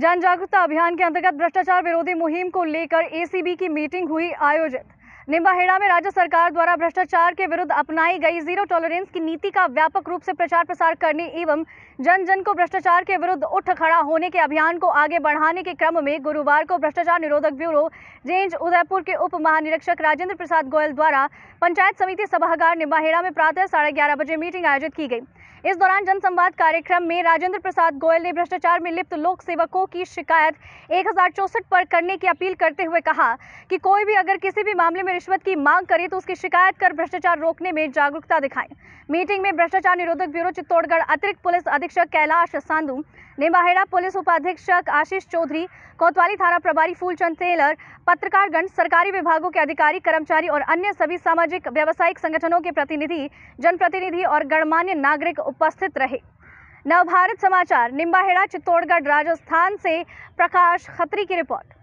जन जागरूकता अभियान के अंतर्गत भ्रष्टाचार विरोधी मुहिम को लेकर एसीबी की मीटिंग हुई आयोजित निम्बाहेड़ा में राज्य सरकार द्वारा भ्रष्टाचार के विरुद्ध अपनाई गई जीरो टॉलरेंस की नीति का व्यापक रूप से प्रचार प्रसार करने एवं जन जन को भ्रष्टाचार के विरुद्ध उठ खड़ा होने के अभियान को आगे बढ़ाने के क्रम में गुरुवार को भ्रष्टाचार निरोधक ब्यूरो जेंज उदयपुर के उप महानिरीक्षक राजेंद्र प्रसाद गोयल द्वारा पंचायत समिति सभागार निम्बाहेड़ा में प्रातः साढ़े ग्यारह बजे मीटिंग आयोजित की गई इस दौरान जनसंवाद कार्यक्रम में राजेंद्र प्रसाद गोयल ने भ्रष्टाचार में लिप्त लोक सेवकों की शिकायत एक पर करने की अपील करते हुए कहा कि कोई भी अगर किसी भी मामले में रिश्वत की मांग करे तो उसकी शिकायत कर भ्रष्टाचार रोकने में जागरूकता दिखाए मीटिंग में भ्रष्टाचार निरोधक ब्यूरो चित्तौड़गढ़ अतिरिक्त पुलिस अधीक्षक कैलाश सांधु निम्बाहेड़ा पुलिस उपाधीक्षक आशीष चौधरी कोतवाली थाना प्रभारी फूलचंद तेलर पत्रकारगण सरकारी विभागों के अधिकारी कर्मचारी और अन्य सभी सामाजिक व्यावसायिक संगठनों के प्रतिनिधि जनप्रतिनिधि और गणमान्य नागरिक उपस्थित रहे नवभारत समाचार निम्बाहेड़ा चित्तौड़गढ़ राजस्थान से प्रकाश खत्री की रिपोर्ट